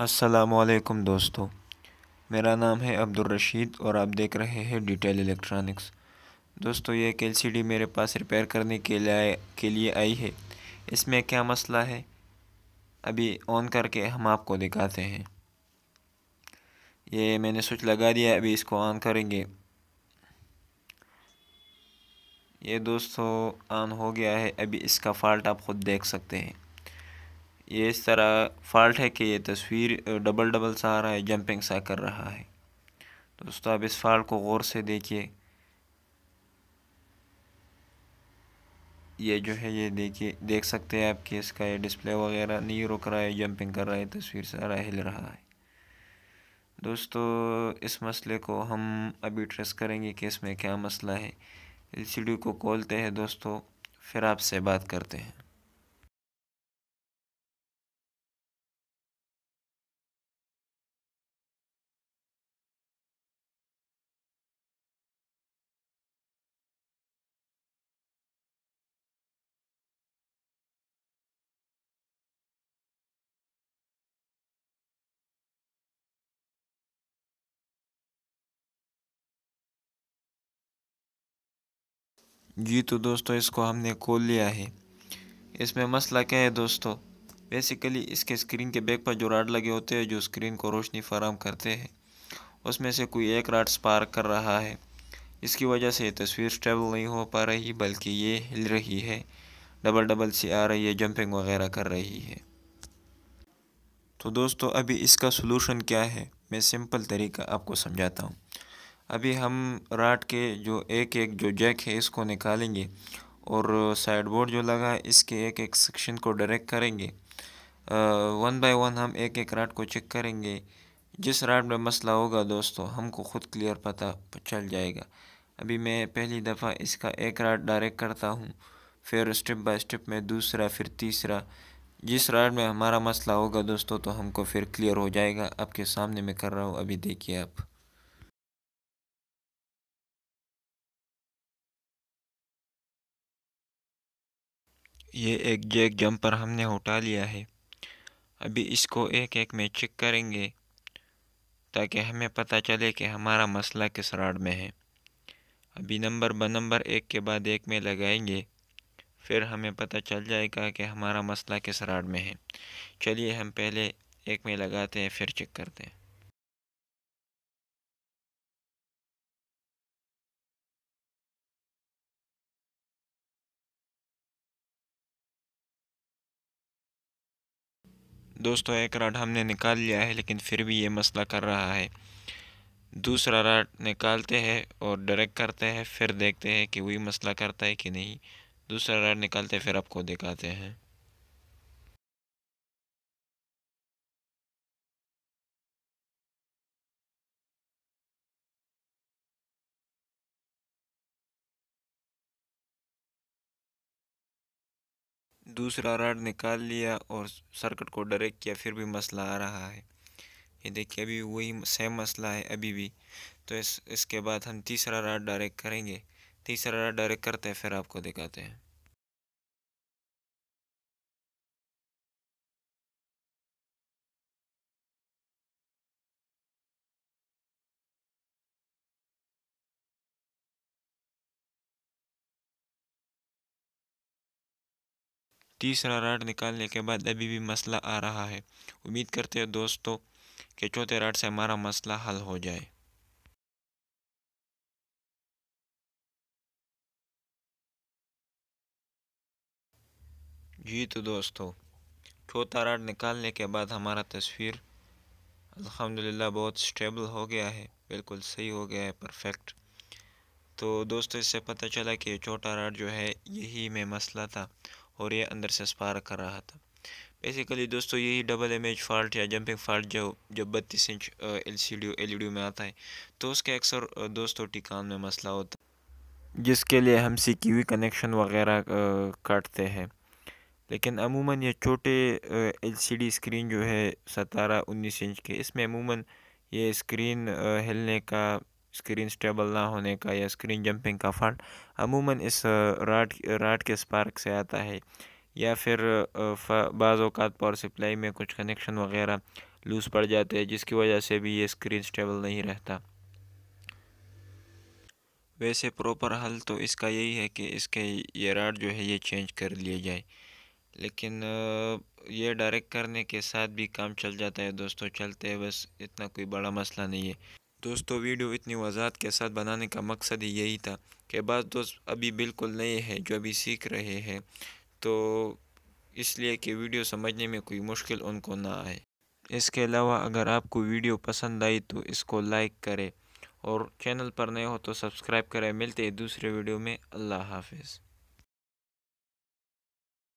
असलकुम दोस्तों मेरा नाम है अब्दुल रशीद और आप देख रहे हैं डिटेल इलेक्ट्रॉनिक्स दोस्तों ये एक एलसीडी मेरे पास रिपेयर करने के लिए के लिए आई है इसमें क्या मसला है अभी ऑन करके हम आपको दिखाते हैं ये मैंने स्विच लगा दिया अभी इसको ऑन करेंगे ये दोस्तों ऑन हो गया है अभी इसका फॉल्ट आप ख़ुद देख सकते हैं ये इस तरह फॉल्ट है कि ये तस्वीर डबल डबल सा आ रहा है जंपिंग सा कर रहा है तो दोस्तों आप इस फॉल्ट को गौर से देखिए ये जो है ये देखिए देख सकते हैं आप कि इसका ये डिस्प्ले वगैरह नहीं रुक रहा है जंपिंग कर रहा है तस्वीर सारा हिल रहा है दोस्तों इस मसले को हम अभी ट्रेस करेंगे कि इसमें क्या मसला है एल को खोलते हैं दोस्तों फिर आपसे बात करते हैं जी तो दोस्तों इसको हमने खोल लिया है इसमें मसला क्या है दोस्तों बेसिकली इसके स्क्रीन के बैक पर जो राड लगे होते हैं जो स्क्रीन को रोशनी फराम करते हैं उसमें से कोई एक राड स्पार्क कर रहा है इसकी वजह से तस्वीर स्टेबल नहीं हो पा रही बल्कि ये हिल रही है डबल डबल सी आ रही है जंपिंग वगैरह कर रही है तो दोस्तों अभी इसका सलूशन क्या है मैं सिंपल तरीका आपको समझाता हूँ अभी हम राट के जो एक एक जो जैक है इसको निकालेंगे और साइड बोर्ड जो लगा है इसके एक एक सेक्शन को डायरेक्ट करेंगे वन बाय वन हम एक एक राट को चेक करेंगे जिस राट में मसला होगा दोस्तों हमको ख़ुद क्लियर पता चल जाएगा अभी मैं पहली दफ़ा इसका एक राट डायरेक्ट करता हूँ फिर स्टेप बाय स्टेप में दूसरा फिर तीसरा जिस राट में हमारा मसला होगा दोस्तों तो हमको फिर क्लियर हो जाएगा आपके सामने मैं कर रहा हूँ अभी देखिए आप ये एक जेक जम्पर हमने उठा लिया है अभी इसको एक एक में चेक करेंगे ताकि हमें पता चले कि हमारा मसला किस राड में है अभी नंबर ब नंबर एक के बाद एक में लगाएंगे फिर हमें पता चल जाएगा कि हमारा मसला किस राड में है चलिए हम पहले एक में लगाते हैं फिर चेक करते हैं दोस्तों एक राड हमने निकाल लिया है लेकिन फिर भी ये मसला कर रहा है दूसरा राड निकालते हैं और डायरेक्ट करते हैं फिर देखते हैं कि वही मसला करता है कि नहीं दूसरा राड निकालते फिर आपको दिखाते हैं दूसरा रॉड निकाल लिया और सर्किट को डायरेक्ट किया फिर भी मसला आ रहा है ये देखिए अभी वही सेम मसला है अभी भी तो इस इसके बाद हम तीसरा रॉड डायरेक्ट करेंगे तीसरा रॉड डायरेक्ट करते हैं फिर आपको दिखाते हैं तीसरा राड निकालने के बाद अभी भी मसला आ रहा है उम्मीद करते हैं दोस्तों कि चौथे राड से हमारा मसला हल हो जाए जी तो दोस्तों चौथा राड निकालने के बाद हमारा तस्वीर अल्हम्दुलिल्लाह बहुत स्टेबल हो गया है बिल्कुल सही हो गया है परफेक्ट तो दोस्तों इससे पता चला कि छोटा राड जो है यही में मसला था और ये अंदर से स्पार कर रहा था बेसिकली दोस्तों यही डबल एमेज फॉल्ट या जंपिंग फॉल्ट जो जब बत्तीस inch L C D L E D में आता है तो उसके अक्सर दोस्तों टिकान में मसला होता जिसके लिए हम सी क्यू कनेक्शन वगैरह काटते हैं लेकिन अमूमन ये छोटे एल सी डी स्क्रीन जो है सतारह उन्नीस इंच के इसमें अमूमन ये स्क्रीन हिलने का स्क्रीन स्टेबल ना होने का या स्क्रीन जंपिंग का फंड अमूमन इस राड राड के स्पार्क से आता है या फिर बाज़ात पावर सप्लाई में कुछ कनेक्शन वगैरह लूज़ पड़ जाते हैं जिसकी वजह से भी ये स्क्रीन स्टेबल नहीं रहता वैसे प्रॉपर हल तो इसका यही है कि इसके ये राड जो है ये चेंज कर लिए जाए लेकिन ये डायरेक्ट करने के साथ भी काम चल जाता है दोस्तों चलते हैं बस इतना कोई बड़ा मसला नहीं है दोस्तों वीडियो इतनी वजाहत के साथ बनाने का मकसद ही यही था कि बाद दोस्त अभी बिल्कुल नए हैं जो अभी सीख रहे हैं तो इसलिए कि वीडियो समझने में कोई मुश्किल उनको ना आए इसके अलावा अगर आपको वीडियो पसंद आई तो इसको लाइक करें और चैनल पर नए हो तो सब्सक्राइब करें मिलते हैं दूसरे वीडियो में अल्लाह हाफिज़